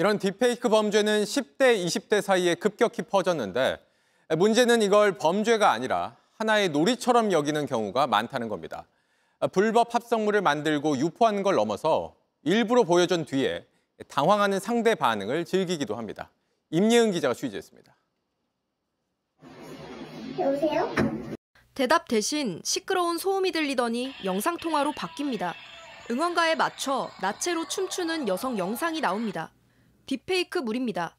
이런 딥페이크 범죄는 10대, 20대 사이에 급격히 퍼졌는데 문제는 이걸 범죄가 아니라 하나의 놀이처럼 여기는 경우가 많다는 겁니다. 불법 합성물을 만들고 유포하는 걸 넘어서 일부러 보여준 뒤에 당황하는 상대 반응을 즐기기도 합니다. 임예은 기자가 취재했습니다. 여보세요? 대답 대신 시끄러운 소음이 들리더니 영상통화로 바뀝니다. 응원가에 맞춰 나체로 춤추는 여성 영상이 나옵니다. 딥페이크 물입니다.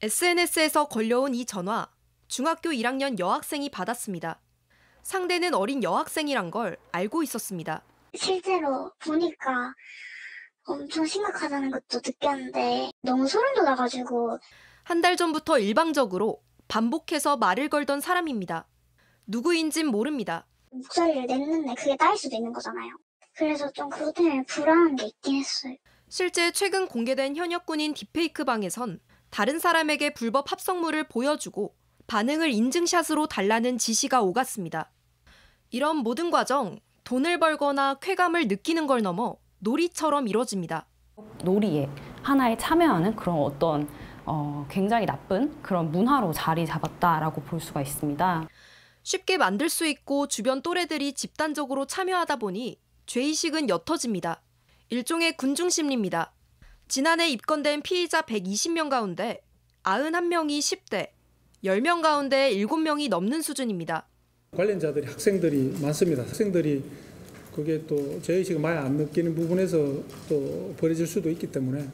SNS에서 걸려온 이 전화, 중학교 1학년 여학생이 받았습니다. 상대는 어린 여학생이란 걸 알고 있었습니다. 실제로 보니까 엄청 심각하다는 것도 느꼈는데 너무 소름 돋아가지고 한 달 전부터 일방적으로 반복해서 말을 걸던 사람입니다. 누구인진 모릅니다. 목소리를 냈는데 그게 딸 수도 있는 거잖아요. 그래서 좀 그것 때문에 불안한 게 있긴 했어요. 실제 최근 공개된 현역군인 딥페이크방에선 다른 사람에게 불법 합성물을 보여주고 반응을 인증샷으로 달라는 지시가 오갔습니다. 이런 모든 과정, 돈을 벌거나 쾌감을 느끼는 걸 넘어 놀이처럼 이뤄집니다. 놀이에 하나에 참여하는 그런 어떤 어, 굉장히 나쁜 그런 문화로 자리 잡았다라고 볼 수가 있습니다. 쉽게 만들 수 있고 주변 또래들이 집단적으로 참여하다 보니 죄의식은 옅어집니다. 일종의 군중 심리입니다. 지난해 입건된 피의자 120명 가운데 91명이 10대, 10명 가운데 7명이 넘는 수준입니다. 관련자들이 학생들이 많습니다. 학생들이 그게 또 죄의식을 많이 안 느끼는 부분에서 또 벌어질 수도 있기 때문에.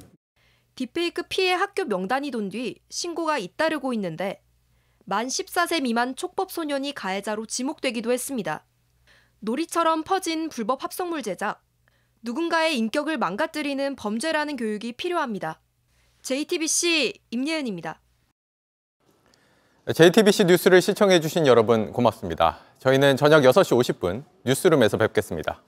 딥페이크 피해 학교 명단이 돈 뒤 신고가 잇따르고 있는데 만 14세 미만 촉법 소년이 가해자로 지목되기도 했습니다. 놀이처럼 퍼진 불법 합성물 제작, 누군가의 인격을 망가뜨리는 범죄라는 교육이 필요합니다. JTBC 임예은입니다. JTBC 뉴스를 시청해 주신 여러분 고맙습니다. 저희는 저녁 6시 50분 뉴스룸에서 뵙겠습니다.